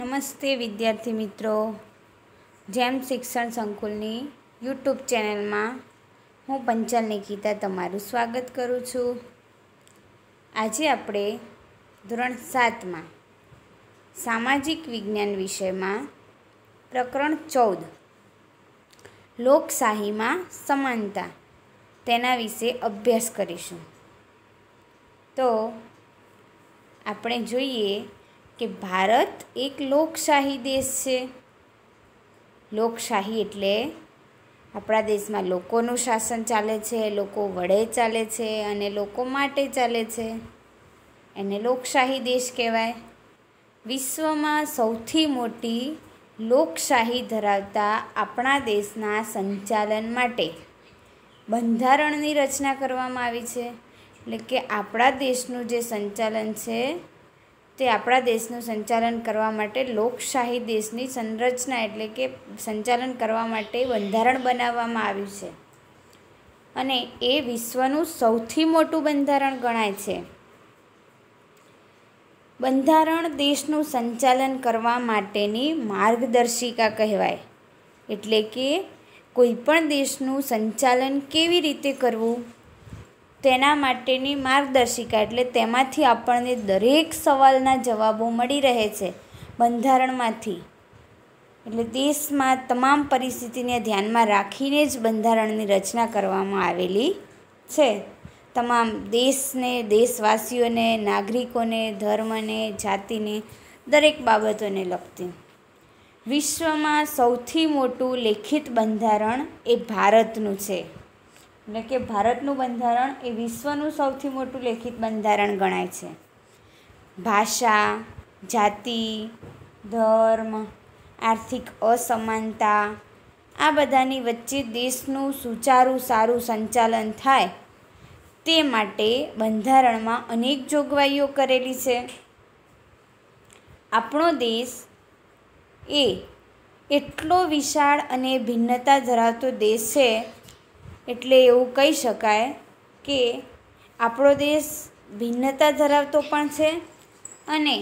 નમસ્તે વિદ્યાર્થી મિત્રો જેમ શિક્ષણ સંકુલની યુટ્યુબ ચેનલમાં હું પંચાલ નિકિતા તમારું સ્વાગત કરું છું આજે આપણે ધોરણ સાતમાં સામાજિક વિજ્ઞાન વિષયમાં પ્રકરણ ચૌદ લોકશાહીમાં સમાનતા તેના વિશે અભ્યાસ કરીશું તો આપણે જોઈએ કે ભારત એક લોકશાહી દેશ છે લોકશાહી એટલે આપણા દેશમાં લોકોનું શાસન ચાલે છે લોકો વડે ચાલે છે અને લોકો માટે ચાલે છે એને લોકશાહી દેશ કહેવાય વિશ્વમાં સૌથી મોટી લોકશાહી ધરાવતા આપણા દેશના સંચાલન માટે બંધારણની રચના કરવામાં આવી છે એટલે કે આપણા દેશનું જે સંચાલન છે તે આપણા દેશનું સંચાલન કરવા માટે લોકશાહી દેશની સંરચના એટલે કે સંચાલન કરવા માટે બંધારણ બનાવવામાં આવ્યું છે અને એ વિશ્વનું સૌથી મોટું બંધારણ ગણાય છે બંધારણ દેશનું સંચાલન કરવા માટેની માર્ગદર્શિકા કહેવાય એટલે કે કોઈપણ દેશનું સંચાલન કેવી રીતે કરવું તેના માટેની માર્ગદર્શિકા એટલે તેમાંથી આપણને દરેક સવાલના જવાબો મળી રહે છે બંધારણમાંથી એટલે દેશમાં તમામ પરિસ્થિતિને ધ્યાનમાં રાખીને જ બંધારણની રચના કરવામાં આવેલી છે તમામ દેશને દેશવાસીઓને નાગરિકોને ધર્મને જાતિને દરેક બાબતોને લગતી વિશ્વમાં સૌથી મોટું લેખિત બંધારણ એ ભારતનું છે એટલે કે ભારતનું બંધારણ એ વિશ્વનું સૌથી મોટું લેખિત બંધારણ ગણાય છે ભાષા જાતિ ધર્મ આર્થિક અસમાનતા આ બધાની વચ્ચે દેશનું સુચારું સારું સંચાલન થાય તે માટે બંધારણમાં અનેક જોગવાઈઓ કરેલી છે આપણો દેશ એ એટલો વિશાળ અને ભિન્નતા ધરાવતો દેશ છે એટલે એવું કહી શકાય કે આપણો દેશ ભિન્નતા ધરાવતો પણ છે અને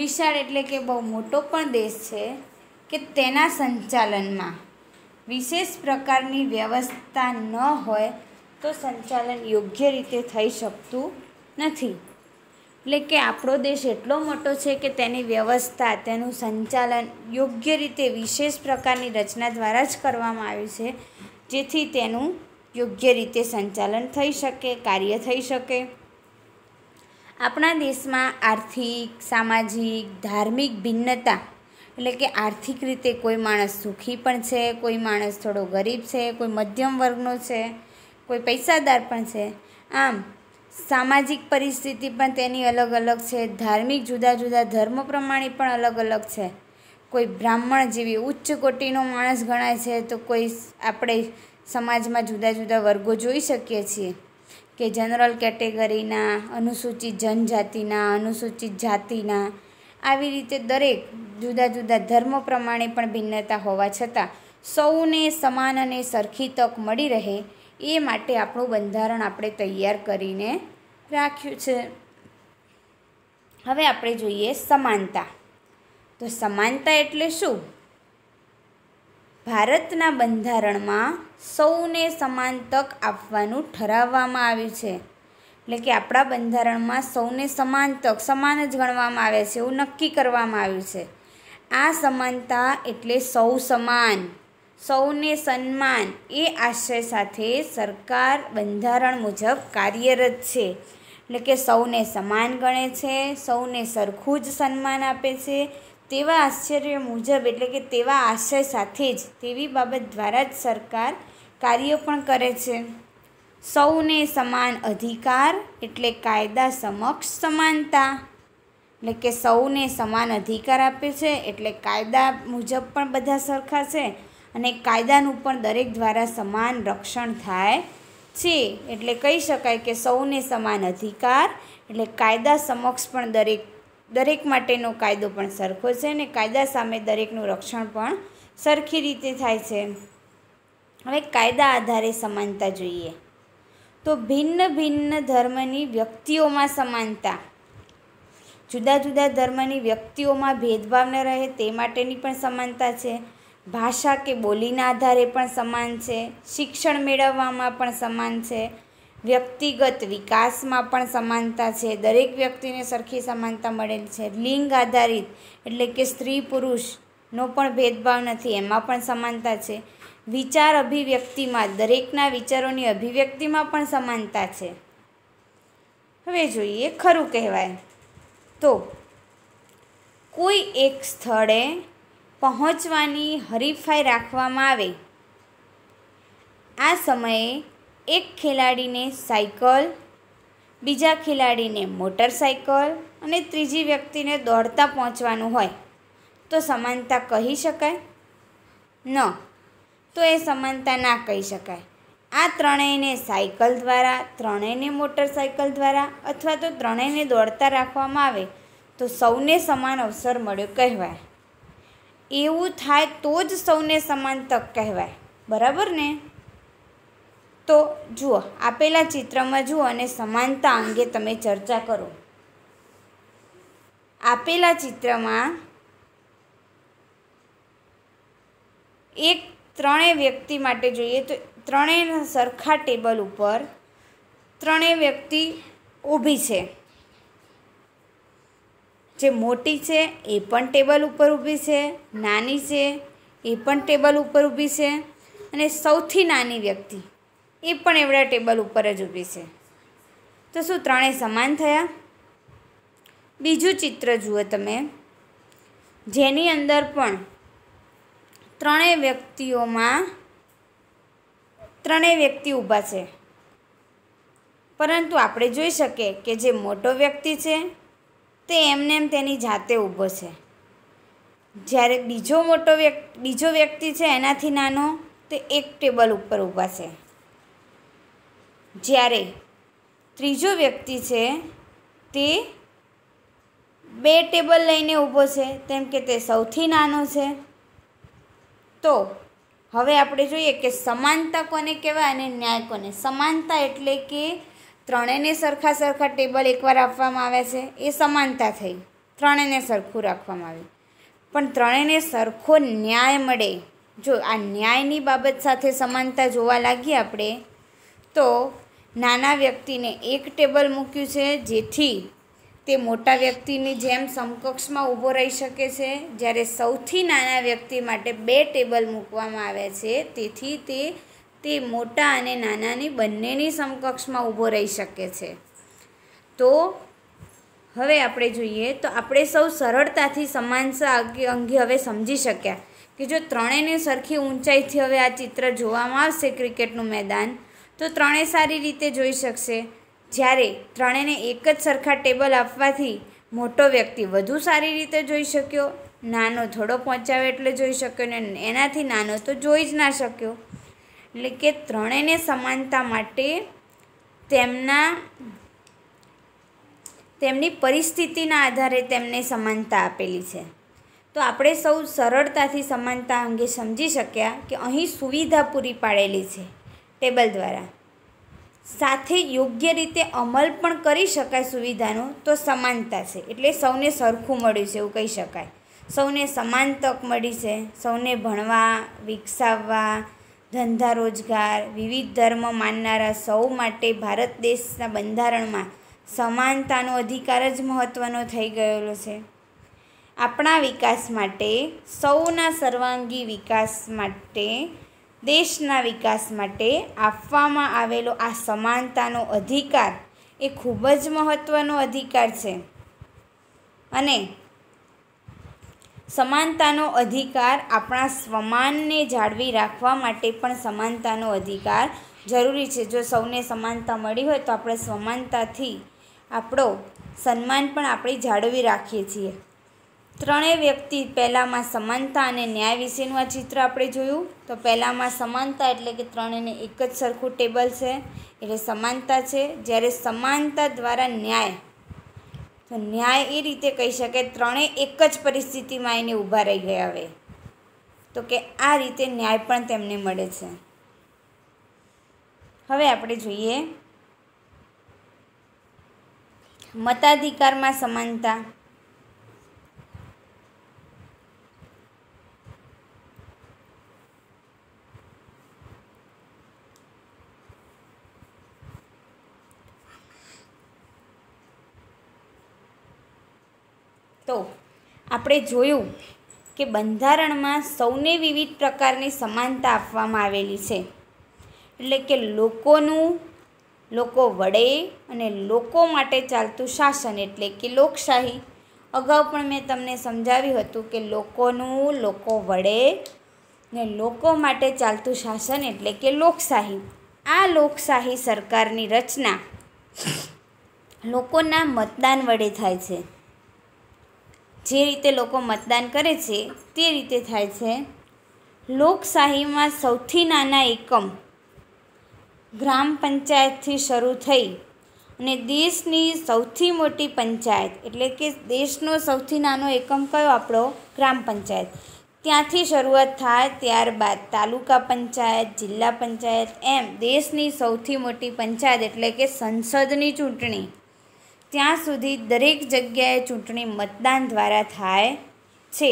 વિશાળ એટલે કે બહુ મોટો પણ દેશ છે કે તેના સંચાલનમાં વિશેષ પ્રકારની વ્યવસ્થા ન હોય તો સંચાલન યોગ્ય રીતે થઈ શકતું નથી એટલે કે આપણો દેશ એટલો મોટો છે કે તેની વ્યવસ્થા તેનું સંચાલન યોગ્ય રીતે વિશેષ પ્રકારની રચના દ્વારા જ કરવામાં આવ્યું છે જેથી તેનું યોગ્ય રીતે સંચાલન થઈ શકે કાર્ય થઈ શકે આપણા દેશમાં આર્થિક સામાજિક ધાર્મિક ભિન્નતા એટલે કે આર્થિક રીતે કોઈ માણસ સુખી પણ છે કોઈ માણસ થોડો ગરીબ છે કોઈ મધ્યમ વર્ગનો છે કોઈ પૈસાદાર પણ છે આમ સામાજિક પરિસ્થિતિ પણ તેની અલગ અલગ છે ધાર્મિક જુદા જુદા ધર્મ પ્રમાણે પણ અલગ અલગ છે કોઈ બ્રાહ્મણ જેવી ઉચ્ચ કોટીનો માણસ ગણાય છે તો કોઈ આપણે સમાજમાં જુદા જુદા વર્ગો જોઈ શકીએ છીએ કે જનરલ કેટેગરીના અનુસૂચિત જનજાતિના અનુસૂચિત જાતિના આવી રીતે દરેક જુદા જુદા ધર્મ પ્રમાણે પણ ભિન્નતા હોવા છતાં સૌને સમાન અને સરખી તક મળી રહે એ માટે આપણું બંધારણ આપણે તૈયાર કરીને રાખ્યું છે હવે આપણે જોઈએ સમાનતા તો સમાનતા એટલે શું ભારતના બંધારણમાં સૌને સમાન તક આપવાનું ઠરાવવામાં આવ્યું છે એટલે કે આપણા બંધારણમાં સૌને સમાન તક સમાન જ ગણવામાં આવે છે એવું નક્કી કરવામાં આવ્યું છે આ સમાનતા એટલે સૌ સમાન સૌને સન્માન એ આશય સાથે સરકાર બંધારણ મુજબ કાર્યરત છે એટલે કે સૌને સમાન ગણે છે સૌને સરખું જ સન્માન આપે છે તેવા આશ્ચર્ય મુજબ એટલે કે તેવા આશય સાથે જ તેવી બાબત દ્વારા જ સરકાર કાર્યો પણ કરે છે સૌને સમાન અધિકાર એટલે કાયદા સમક્ષ સમાનતા એટલે કે સૌને સમાન અધિકાર આપે છે એટલે કાયદા મુજબ પણ બધા સરખા છે અને કાયદાનું પણ દરેક દ્વારા સમાન રક્ષણ થાય છે એટલે કહી શકાય કે સૌને સમાન અધિકાર એટલે કાયદા સમક્ષ પણ દરેક દરેક માટેનો કાયદો પણ સરખો છે અને કાયદા સામે દરેકનું રક્ષણ પણ સરખી રીતે થાય છે હવે કાયદા આધારે સમાનતા જોઈએ તો ભિન્ન ભિન્ન ધર્મની વ્યક્તિઓમાં સમાનતા જુદા જુદા ધર્મની વ્યક્તિઓમાં ભેદભાવ ન રહે તે માટેની પણ સમાનતા છે ભાષા કે બોલીના આધારે પણ સમાન છે શિક્ષણ મેળવવામાં પણ સમાન છે વ્યક્તિગત વિકાસમાં પણ સમાનતા છે દરેક વ્યક્તિને સરખી સમાનતા મળેલ છે લિંગ આધારિત એટલે કે સ્ત્રી પુરુષનો પણ ભેદભાવ નથી એમાં પણ સમાનતા છે વિચાર અભિવ્યક્તિમાં દરેકના વિચારોની અભિવ્યક્તિમાં પણ સમાનતા છે હવે જોઈએ ખરું કહેવાય તો કોઈ એક સ્થળે પહોંચવાની હરીફાઈ રાખવામાં આવે આ સમયે એક ખેલાડીને સાયકલ બીજા ખેલાડીને મોટરસાયકલ અને ત્રીજી વ્યક્તિને દોડતા પહોંચવાનું હોય તો સમાનતા કહી શકાય ન તો એ સમાનતા ના કહી શકાય આ ત્રણેયને સાયકલ દ્વારા ત્રણેયને મોટરસાયકલ દ્વારા અથવા તો ત્રણેયને દોડતા રાખવામાં આવે તો સૌને સમાન અવસર મળ્યો કહેવાય એવું થાય તો જ સૌને સમાન તક કહેવાય બરાબર ને તો જુઓ આપેલા ચિત્રમાં જુઓ અને સમાનતા અંગે તમે ચર્ચા કરો આપેલા ચિત્રમાં એક ત્રણેય વ્યક્તિ માટે જોઈએ તો ત્રણેય સરખા ટેબલ ઉપર ત્રણેય વ્યક્તિ ઊભી છે જે મોટી છે એ પણ ટેબલ ઉપર ઊભી છે નાની છે એ પણ ટેબલ ઉપર ઊભી છે અને સૌથી નાની વ્યક્તિ એ પણ એવડા ટેબલ ઉપર જ ઊભી છે તો શું ત્રણેય સમાન થયા બીજું ચિત્ર જુઓ તમે જેની અંદર પણ ત્રણેય વ્યક્તિઓમાં ત્રણેય વ્યક્તિ ઊભા છે પરંતુ આપણે જોઈ શકીએ કે જે મોટો વ્યક્તિ છે તે એમને એમ તેની જાતે ઊભો છે જ્યારે બીજો મોટો વ્યક્તિ બીજો વ્યક્તિ છે એનાથી નાનો તે એક ટેબલ ઉપર ઊભા છે જ્યારે ત્રીજો વ્યક્તિ છે તે બે ટેબલ લઈને ઊભો છે તેમ કે તે સૌથી નાનો છે તો હવે આપણે જોઈએ કે સમાનતા કોને કહેવાય અને ન્યાય કોને સમાનતા એટલે કે ત્રણેયને સરખા સરખા ટેબલ એકવાર આપવામાં આવે છે એ સમાનતા થઈ ત્રણેયને સરખું રાખવામાં આવ્યું પણ ત્રણેયને સરખો ન્યાય મળે જો આ ન્યાયની બાબત સાથે સમાનતા જોવા લાગીએ આપણે તો નાના વ્યક્તિને એક ટેબલ મૂક્યું છે જેથી તે મોટા વ્યક્તિની જેમ સમકક્ષમાં ઊભો રહી શકે છે જ્યારે સૌથી નાના વ્યક્તિ માટે બે ટેબલ મૂકવામાં આવ્યા છે તેથી તે તે મોટા અને નાનાની બંનેની સમકક્ષમાં ઊભો રહી શકે છે તો હવે આપણે જોઈએ તો આપણે સૌ સરળતાથી સમાનતા અંગે હવે સમજી શક્યા કે જો ત્રણેયની સરખી ઊંચાઈથી હવે આ ચિત્ર જોવામાં આવશે ક્રિકેટનું મેદાન તો ત્રણેય સારી રીતે જોઈ શકશે જ્યારે ત્રણેયને એક જ સરખા ટેબલ આપવાથી મોટો વ્યક્તિ વધુ સારી રીતે જોઈ શક્યો નાનો થોડો પહોંચાવે એટલે જોઈ શક્યો ને એનાથી નાનો તો જોઈ જ ના શક્યો એટલે કે ત્રણેયને સમાનતા માટે તેમના તેમની પરિસ્થિતિના આધારે તેમને સમાનતા આપેલી છે તો આપણે સૌ સરળતાથી સમાનતા અંગે સમજી શક્યા કે અહીં સુવિધા પૂરી પાડેલી છે ટેબલ દ્વારા સાથે યોગ્ય રીતે અમલ પણ કરી શકાય સુવિધાનો તો સમાનતા છે એટલે સૌને સરખું મળ્યું છે એવું કહી શકાય સૌને સમાન તક મળી છે સૌને ભણવા વિકસાવવા ધંધા રોજગાર વિવિધ ધર્મ માનનારા સૌ માટે ભારત દેશના બંધારણમાં સમાનતાનો અધિકાર જ મહત્ત્વનો થઈ ગયેલો છે આપણા વિકાસ માટે સૌના સર્વાંગી વિકાસ માટે દેશના વિકાસ માટે આપવામાં આવેલો આ સમાનતાનો અધિકાર એ ખૂબ જ મહત્ત્વનો અધિકાર છે અને સમાનતાનો અધિકાર આપણા સ્વમાનને જાળવી રાખવા માટે પણ સમાનતાનો અધિકાર જરૂરી છે જો સૌને સમાનતા મળી હોય તો આપણે સમાનતાથી આપણો સન્માન પણ આપણે જાળવી રાખીએ છીએ ત્રણેય વ્યક્તિ પહેલાંમાં સમાનતા અને ન્યાય વિશેનું આ ચિત્ર આપણે જોયું તો પહેલાંમાં સમાનતા એટલે કે ત્રણેયને એક જ સરખું ટેબલ છે એટલે સમાનતા છે જ્યારે સમાનતા દ્વારા ન્યાય તો ન્યાય એ રીતે કહી શકે ત્રણેય એક જ પરિસ્થિતિમાં એને ઊભા રહી ગયા હવે તો કે આ રીતે ન્યાય પણ તેમને મળે છે હવે આપણે જોઈએ મતાધિકારમાં સમાનતા તો આપણે જોયું કે બંધારણમાં સૌને વિવિધ પ્રકારની સમાનતા આપવામાં આવેલી છે એટલે કે લોકોનું લોકો વડે અને લોકો માટે ચાલતું શાસન એટલે કે લોકશાહી અગાઉ પણ મેં તમને સમજાવ્યું હતું કે લોકોનું લોકો વડે ને લોકો માટે ચાલતું શાસન એટલે કે લોકશાહી આ લોકશાહી સરકારની રચના લોકોના મતદાન વડે થાય છે જે રીતે લોકો મતદાન કરે છે તે રીતે થાય છે લોકશાહીમાં સૌથી નાના એકમ ગ્રામ પંચાયતથી શરૂ થઈ અને દેશની સૌથી મોટી પંચાયત એટલે કે દેશનો સૌથી નાનો એકમ કયો આપણો ગ્રામ પંચાયત ત્યાંથી શરૂઆત થાય ત્યારબાદ તાલુકા પંચાયત જિલ્લા પંચાયત એમ દેશની સૌથી મોટી પંચાયત એટલે કે સંસદની ચૂંટણી ત્યાં સુધી દરેક જગ્યાએ ચૂંટણી મતદાન દ્વારા થાય છે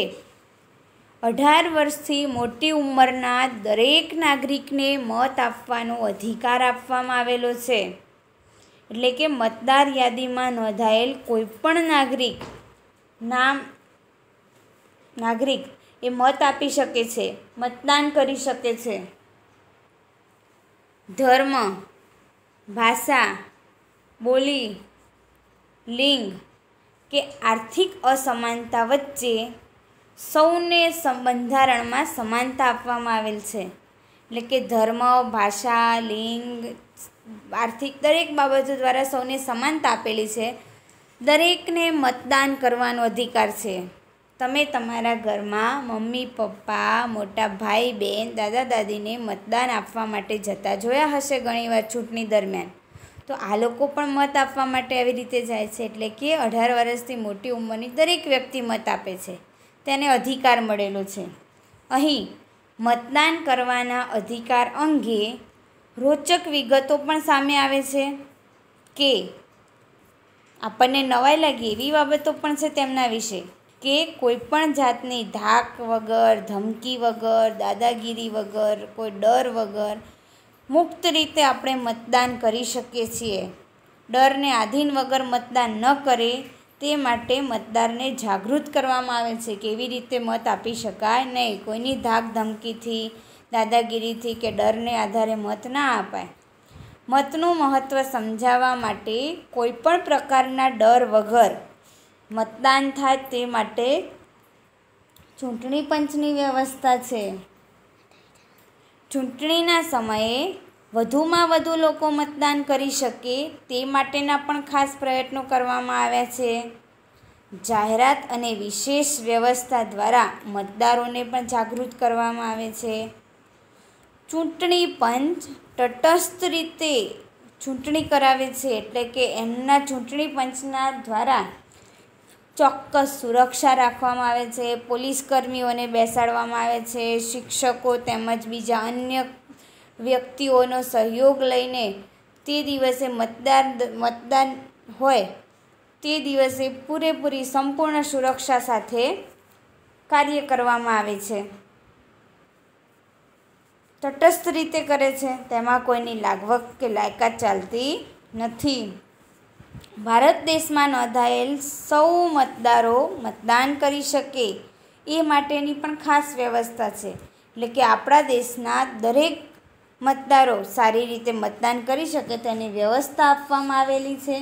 અઢાર વર્ષથી મોટી ઉંમરના દરેક નાગરિકને મત આપવાનો અધિકાર આપવામાં આવેલો છે એટલે કે મતદાર યાદીમાં નોંધાયેલ કોઈપણ નાગરિક નામ નાગરિક એ મત આપી શકે છે મતદાન કરી શકે છે ધર્મ ભાષા બોલી લિંગ કે આર્થિક અસમાનતા વચ્ચે સૌને બંધારણમાં સમાનતા આપવામાં આવેલ છે એટલે કે ધર્મ ભાષા લિંગ આર્થિક દરેક બાબતો દ્વારા સૌને સમાનતા આપેલી છે દરેકને મતદાન કરવાનો અધિકાર છે તમે તમારા ઘરમાં મમ્મી પપ્પા મોટા ભાઈ બહેન દાદા દાદીને મતદાન આપવા માટે જતા જોયા હશે ઘણીવાર ચૂંટણી દરમિયાન તો આ લોકો પણ મત આપવા માટે આવી રીતે જાય છે એટલે કે અઢાર વર્ષથી મોટી ઉંમરની દરેક વ્યક્તિ મત આપે છે તેને અધિકાર મળેલો છે અહીં મતદાન કરવાના અધિકાર અંગે રોચક વિગતો પણ સામે આવે છે કે આપણને નવાઈ લાગે એવી બાબતો પણ છે તેમના વિશે કે કોઈપણ જાતની ધાક વગર ધમકી વગર દાદાગીરી વગર કોઈ ડર વગર મુક્ત રીતે આપણે મતદાન કરી શકીએ છીએ ડરને આધીન વગર મતદાન ન કરે તે માટે મતદારને જાગૃત કરવામાં આવે છે કેવી રીતે મત આપી શકાય નહીં કોઈની ધાક ધમકીથી દાદાગીરીથી કે ડરને આધારે મત ના અપાય મતનું મહત્ત્વ સમજાવવા માટે કોઈપણ પ્રકારના ડર વગર મતદાન થાય તે માટે ચૂંટણી પંચની વ્યવસ્થા છે ચૂંટણીના સમયે વધુમાં વધુ લોકો મતદાન કરી શકે તે માટેના પણ ખાસ પ્રયત્નો કરવામાં આવ્યા છે જાહેરાત અને વિશેષ વ્યવસ્થા દ્વારા મતદારોને પણ જાગૃત કરવામાં આવે છે ચૂંટણી પંચ તટસ્થ રીતે ચૂંટણી કરાવે છે એટલે કે એમના ચૂંટણી પંચના દ્વારા ચોક્કસ સુરક્ષા રાખવામાં આવે છે પોલીસ કર્મીઓને બેસાડવામાં આવે છે શિક્ષકો તેમજ બીજા અન્ય વ્યક્તિઓનો સહયોગ લઈને તે દિવસે મતદાર મતદાન હોય તે દિવસે પૂરેપૂરી સંપૂર્ણ સુરક્ષા સાથે કાર્ય કરવામાં આવે છે તટસ્થ રીતે કરે છે તેમાં કોઈની લાગવક કે લાયકાત ચાલતી નથી ભારત દેશમાં નોંધાયેલ સૌ મતદારો મતદાન કરી શકે એ માટેની પણ ખાસ વ્યવસ્થા છે એટલે કે આપણા દેશના દરેક મતદારો સારી રીતે મતદાન કરી શકે તેની વ્યવસ્થા આપવામાં આવેલી છે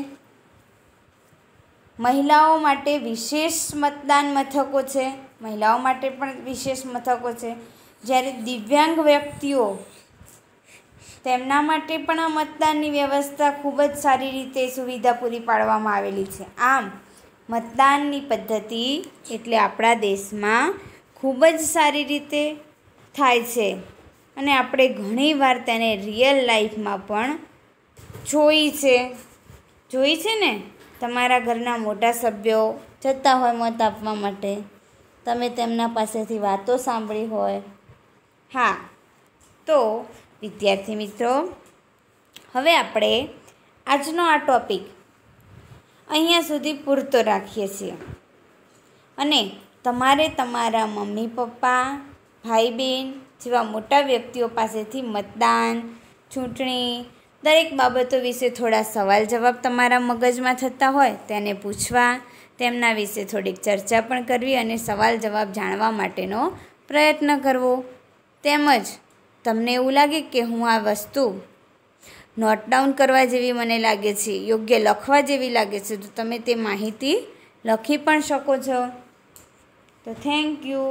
મહિલાઓ માટે વિશેષ મતદાન મથકો છે મહિલાઓ માટે પણ વિશેષ મથકો છે જ્યારે દિવ્યાંગ વ્યક્તિઓ તેમના માટે પણ આ મતદાનની વ્યવસ્થા ખૂબ જ સારી રીતે સુવિધા પૂરી પાડવામાં આવેલી છે આમ મતદાનની પદ્ધતિ એટલે આપણા દેશમાં ખૂબ જ સારી રીતે થાય છે અને આપણે ઘણીવાર તેને રિયલ લાઈફમાં પણ જોઈ છે જોઈ છે ને તમારા ઘરના મોટા સભ્યો જતા હોય મત આપવા માટે તમે તેમના પાસેથી વાતો સાંભળી હોય હા તો વિદ્યાર્થી મિત્રો હવે આપણે આજનો આ ટોપિક અહીંયા સુધી પૂરતો રાખીએ છીએ અને તમારે તમારા મમ્મી પપ્પા ભાઈ બહેન જેવા મોટા વ્યક્તિઓ પાસેથી મતદાન ચૂંટણી દરેક બાબતો વિશે થોડા સવાલ જવાબ તમારા મગજમાં થતા હોય તેને પૂછવા તેમના વિશે થોડીક ચર્ચા પણ કરવી અને સવાલ જવાબ જાણવા માટેનો પ્રયત્ન કરવો તેમજ તમને એવું લાગે કે હું આ વસ્તુ નોટ ડાઉન કરવા જેવી મને લાગે છે યોગ્ય લખવા જેવી લાગે છે તો તમે તે માહિતી લખી પણ શકો છો તો થેન્ક યુ